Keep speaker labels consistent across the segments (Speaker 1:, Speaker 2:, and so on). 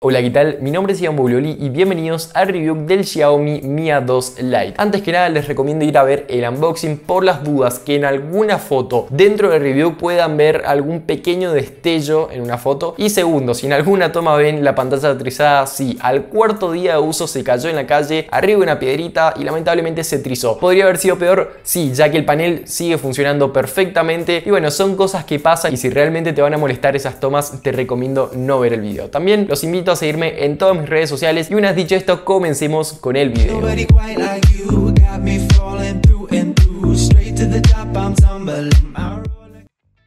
Speaker 1: Hola, ¿qué tal? Mi nombre es Ian Buglioli y bienvenidos al review del Xiaomi Mi A2 Lite. Antes que nada les recomiendo ir a ver el unboxing por las dudas que en alguna foto dentro del review puedan ver algún pequeño destello en una foto. Y segundo, si en alguna toma ven la pantalla trizada, sí, al cuarto día de uso se cayó en la calle, arriba de una piedrita y lamentablemente se trizó. ¿Podría haber sido peor? Sí, ya que el panel sigue funcionando perfectamente. Y bueno, son cosas que pasan y si realmente te van a molestar esas tomas, te recomiendo no ver el video. También los invito a seguirme en todas mis redes sociales y vez dicho esto, comencemos con el video.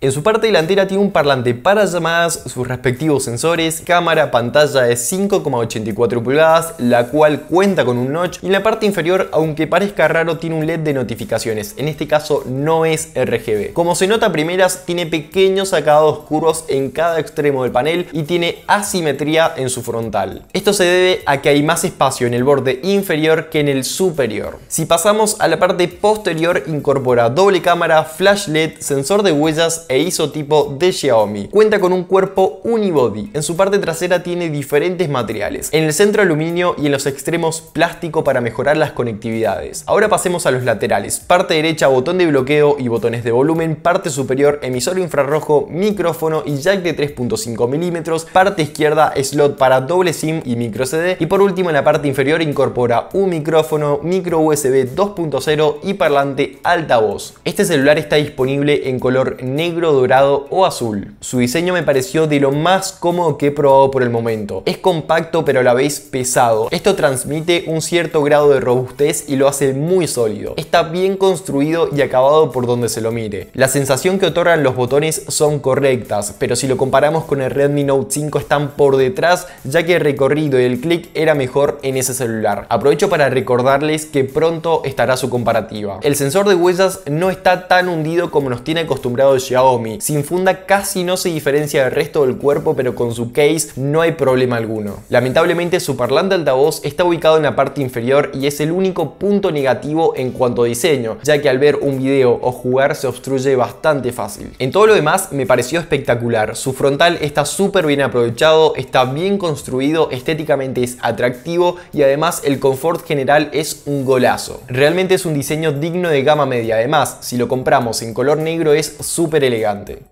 Speaker 1: En su parte delantera tiene un parlante para llamadas, sus respectivos sensores, cámara, pantalla de 5,84 pulgadas, la cual cuenta con un notch y en la parte inferior, aunque parezca raro, tiene un LED de notificaciones, en este caso no es RGB. Como se nota a primeras, tiene pequeños acabados curvos en cada extremo del panel y tiene asimetría en su frontal. Esto se debe a que hay más espacio en el borde inferior que en el superior. Si pasamos a la parte posterior, incorpora doble cámara, flash LED, sensor de huellas, e isotipo de Xiaomi. Cuenta con un cuerpo unibody. En su parte trasera tiene diferentes materiales. En el centro aluminio y en los extremos plástico para mejorar las conectividades. Ahora pasemos a los laterales. Parte derecha botón de bloqueo y botones de volumen. Parte superior emisor infrarrojo, micrófono y jack de 3.5 milímetros. Parte izquierda slot para doble SIM y micro CD. Y por último en la parte inferior incorpora un micrófono, micro USB 2.0 y parlante altavoz. Este celular está disponible en color negro dorado o azul. Su diseño me pareció de lo más cómodo que he probado por el momento. Es compacto pero a la vez pesado. Esto transmite un cierto grado de robustez y lo hace muy sólido. Está bien construido y acabado por donde se lo mire. La sensación que otorgan los botones son correctas, pero si lo comparamos con el Redmi Note 5 están por detrás ya que el recorrido y el clic era mejor en ese celular. Aprovecho para recordarles que pronto estará su comparativa. El sensor de huellas no está tan hundido como nos tiene acostumbrado Xiaomi sin funda casi no se diferencia del resto del cuerpo, pero con su case no hay problema alguno. Lamentablemente su parlante altavoz está ubicado en la parte inferior y es el único punto negativo en cuanto a diseño, ya que al ver un video o jugar se obstruye bastante fácil. En todo lo demás me pareció espectacular. Su frontal está súper bien aprovechado, está bien construido, estéticamente es atractivo y además el confort general es un golazo. Realmente es un diseño digno de gama media. Además, si lo compramos en color negro es súper elegante gigante.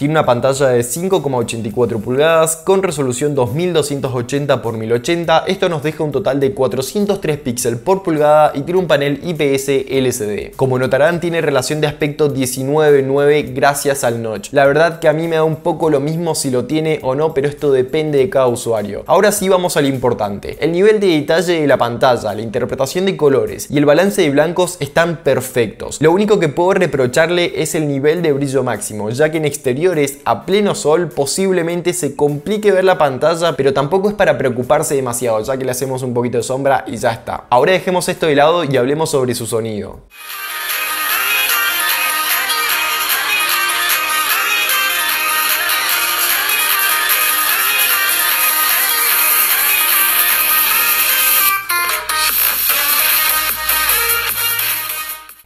Speaker 1: Tiene una pantalla de 5,84 pulgadas con resolución 2280 x 1080. Esto nos deja un total de 403 píxeles por pulgada y tiene un panel IPS LCD. Como notarán, tiene relación de aspecto 19.9 gracias al notch. La verdad que a mí me da un poco lo mismo si lo tiene o no, pero esto depende de cada usuario. Ahora sí vamos al importante. El nivel de detalle de la pantalla, la interpretación de colores y el balance de blancos están perfectos. Lo único que puedo reprocharle es el nivel de brillo máximo, ya que en exterior a pleno sol posiblemente se complique ver la pantalla, pero tampoco es para preocuparse demasiado, ya que le hacemos un poquito de sombra y ya está. Ahora dejemos esto de lado y hablemos sobre su sonido.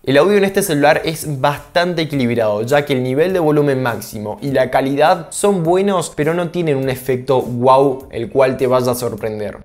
Speaker 1: El audio en este celular es bastante equilibrado, ya que el nivel de volumen máximo y la calidad son buenos, pero no tienen un efecto wow el cual te vaya a sorprender.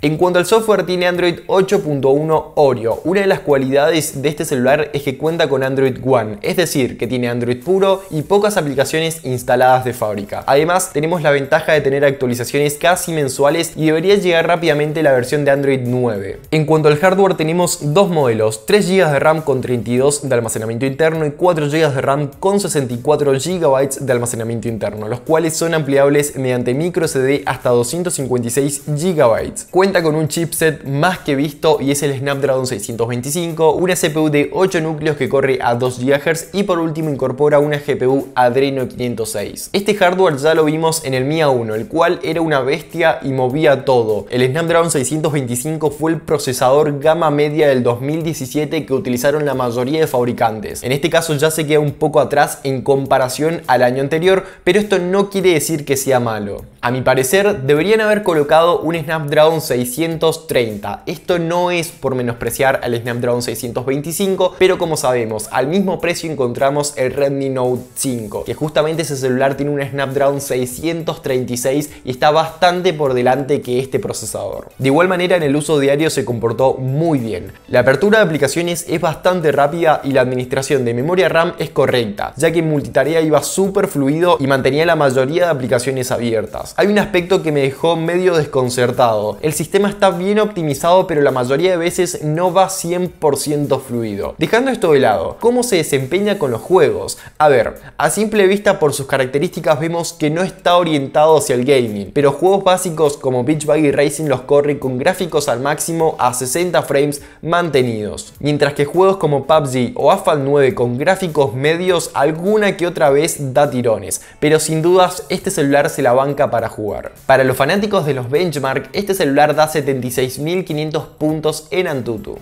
Speaker 1: En cuanto al software, tiene Android 8.1 Oreo. Una de las cualidades de este celular es que cuenta con Android One, es decir, que tiene Android puro y pocas aplicaciones instaladas de fábrica. Además, tenemos la ventaja de tener actualizaciones casi mensuales y debería llegar rápidamente la versión de Android 9. En cuanto al hardware, tenemos dos modelos, 3 GB de RAM con 32 de almacenamiento interno y 4 GB de RAM con 64 GB de almacenamiento interno, los cuales son ampliables mediante micro CD hasta 256 GB cuenta con un chipset más que visto y es el Snapdragon 625, una CPU de 8 núcleos que corre a 2 GHz y por último incorpora una GPU Adreno 506. Este hardware ya lo vimos en el Mi 1 el cual era una bestia y movía todo. El Snapdragon 625 fue el procesador gama media del 2017 que utilizaron la mayoría de fabricantes. En este caso ya se queda un poco atrás en comparación al año anterior, pero esto no quiere decir que sea malo. A mi parecer, deberían haber colocado un Snapdragon 625 630. Esto no es por menospreciar al Snapdragon 625, pero como sabemos, al mismo precio encontramos el Redmi Note 5, que justamente ese celular tiene un Snapdragon 636 y está bastante por delante que este procesador. De igual manera, en el uso diario se comportó muy bien. La apertura de aplicaciones es bastante rápida y la administración de memoria RAM es correcta, ya que en multitarea iba súper fluido y mantenía la mayoría de aplicaciones abiertas. Hay un aspecto que me dejó medio desconcertado. El sistema sistema está bien optimizado, pero la mayoría de veces no va 100% fluido. Dejando esto de lado, ¿cómo se desempeña con los juegos? A ver, a simple vista por sus características vemos que no está orientado hacia el gaming, pero juegos básicos como Beach Buggy Racing los corre con gráficos al máximo a 60 frames mantenidos, mientras que juegos como PUBG o AFAL 9 con gráficos medios alguna que otra vez da tirones, pero sin dudas este celular se la banca para jugar. Para los fanáticos de los benchmark, este celular da 76.500 puntos en Antutu.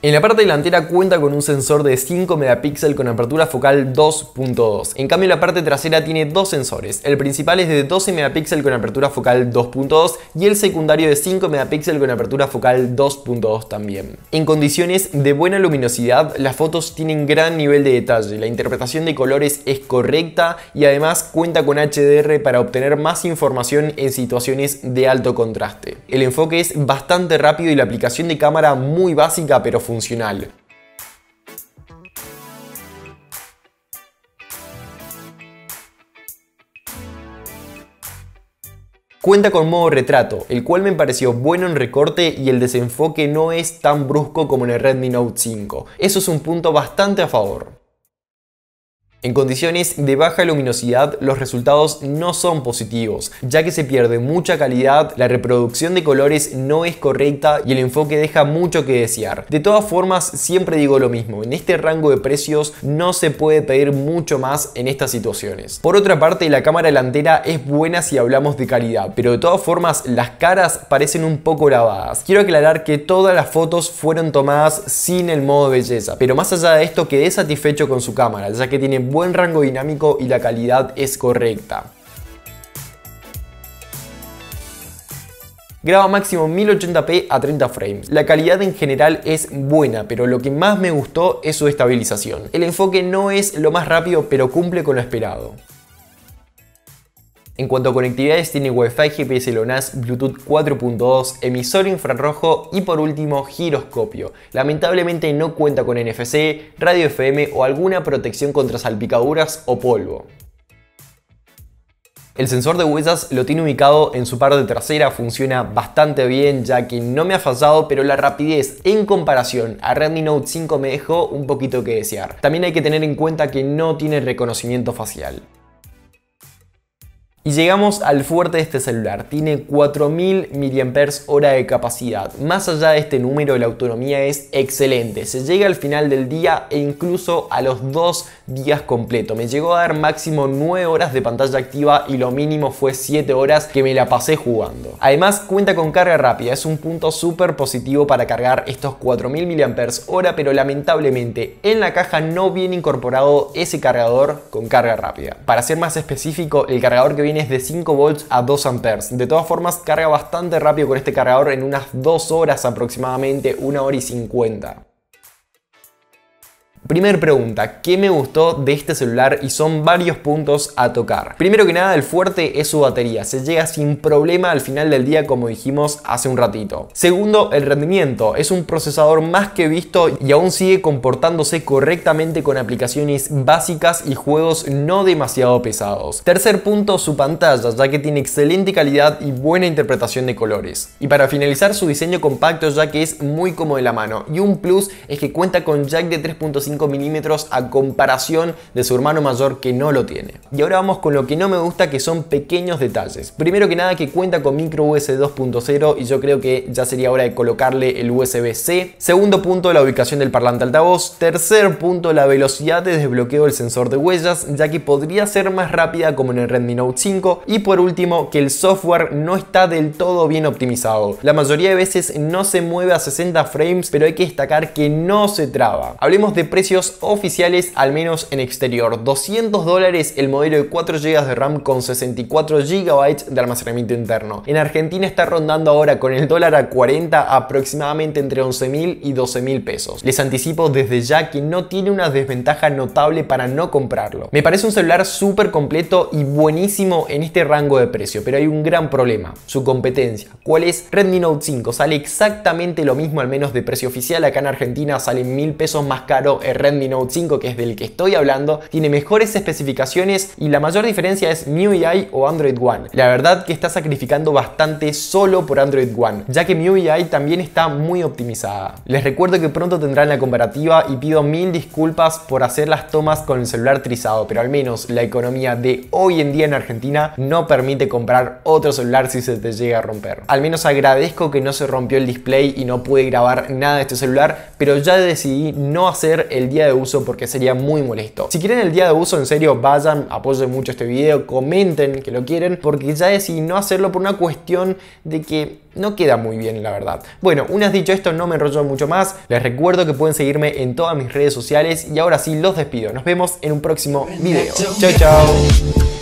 Speaker 1: En la parte delantera cuenta con un sensor de 5 megapíxeles con apertura focal 2.2. En cambio la parte trasera tiene dos sensores. El principal es de 12 megapíxeles con apertura focal 2.2 y el secundario de 5 megapíxeles con apertura focal 2.2 también. En condiciones de buena luminosidad, las fotos tienen gran nivel de detalle, la interpretación de colores es correcta y además cuenta con HDR para obtener más información en situaciones de alto contraste. El enfoque es bastante rápido y la aplicación de cámara muy básica pero funcional. Cuenta con modo retrato, el cual me pareció bueno en recorte y el desenfoque no es tan brusco como en el Redmi Note 5. Eso es un punto bastante a favor. En condiciones de baja luminosidad los resultados no son positivos, ya que se pierde mucha calidad, la reproducción de colores no es correcta y el enfoque deja mucho que desear. De todas formas, siempre digo lo mismo, en este rango de precios no se puede pedir mucho más en estas situaciones. Por otra parte, la cámara delantera es buena si hablamos de calidad, pero de todas formas las caras parecen un poco lavadas. Quiero aclarar que todas las fotos fueron tomadas sin el modo belleza, pero más allá de esto quedé satisfecho con su cámara, ya que tiene buen rango dinámico y la calidad es correcta. Graba máximo 1080p a 30 frames. La calidad en general es buena, pero lo que más me gustó es su estabilización. El enfoque no es lo más rápido, pero cumple con lo esperado. En cuanto a conectividades, tiene Wi-Fi, GPS LONAS, Bluetooth 4.2, emisor infrarrojo y por último giroscopio. Lamentablemente no cuenta con NFC, radio FM o alguna protección contra salpicaduras o polvo. El sensor de huellas lo tiene ubicado en su parte trasera, funciona bastante bien ya que no me ha fallado, pero la rapidez en comparación a Redmi Note 5 me dejó un poquito que desear. También hay que tener en cuenta que no tiene reconocimiento facial. Y llegamos al fuerte de este celular. Tiene 4000 mAh de capacidad. Más allá de este número, la autonomía es excelente. Se llega al final del día e incluso a los dos días completo. Me llegó a dar máximo 9 horas de pantalla activa y lo mínimo fue 7 horas que me la pasé jugando. Además, cuenta con carga rápida. Es un punto súper positivo para cargar estos 4000 mAh, pero lamentablemente en la caja no viene incorporado ese cargador con carga rápida. Para ser más específico, el cargador que viene es de 5 volts a 2 amperes. De todas formas, carga bastante rápido con este cargador en unas 2 horas aproximadamente, 1 hora y 50. Primer pregunta, ¿qué me gustó de este celular? Y son varios puntos a tocar. Primero que nada, el fuerte es su batería. Se llega sin problema al final del día, como dijimos hace un ratito. Segundo, el rendimiento. Es un procesador más que visto y aún sigue comportándose correctamente con aplicaciones básicas y juegos no demasiado pesados. Tercer punto, su pantalla, ya que tiene excelente calidad y buena interpretación de colores. Y para finalizar, su diseño compacto, ya que es muy cómodo de la mano. Y un plus es que cuenta con jack de 3.5 milímetros a comparación de su hermano mayor que no lo tiene. Y ahora vamos con lo que no me gusta que son pequeños detalles. Primero que nada que cuenta con micro USB 2.0 y yo creo que ya sería hora de colocarle el USB-C. Segundo punto la ubicación del parlante altavoz. Tercer punto la velocidad de desbloqueo del sensor de huellas ya que podría ser más rápida como en el Redmi Note 5. Y por último que el software no está del todo bien optimizado. La mayoría de veces no se mueve a 60 frames pero hay que destacar que no se traba. Hablemos de precios oficiales, al menos en exterior. 200 dólares el modelo de 4 GB de RAM con 64 GB de almacenamiento interno. En Argentina está rondando ahora con el dólar a 40 aproximadamente entre 11.000 y 12.000 pesos. Les anticipo desde ya que no tiene una desventaja notable para no comprarlo. Me parece un celular súper completo y buenísimo en este rango de precio, pero hay un gran problema, su competencia. ¿Cuál es? Redmi Note 5 sale exactamente lo mismo al menos de precio oficial. Acá en Argentina sale mil pesos más caro el eh, Redmi Note 5, que es del que estoy hablando, tiene mejores especificaciones y la mayor diferencia es MIUI o Android One. La verdad que está sacrificando bastante solo por Android One, ya que MIUI también está muy optimizada. Les recuerdo que pronto tendrán la comparativa y pido mil disculpas por hacer las tomas con el celular trizado, pero al menos la economía de hoy en día en Argentina no permite comprar otro celular si se te llega a romper. Al menos agradezco que no se rompió el display y no pude grabar nada de este celular, pero ya decidí no hacer el el día de uso porque sería muy molesto. Si quieren el día de uso, en serio, vayan, apoyen mucho este video, comenten que lo quieren, porque ya decidí no hacerlo por una cuestión de que no queda muy bien, la verdad. Bueno, una vez dicho esto, no me enrollo mucho más. Les recuerdo que pueden seguirme en todas mis redes sociales y ahora sí los despido. Nos vemos en un próximo video. Chao, chao.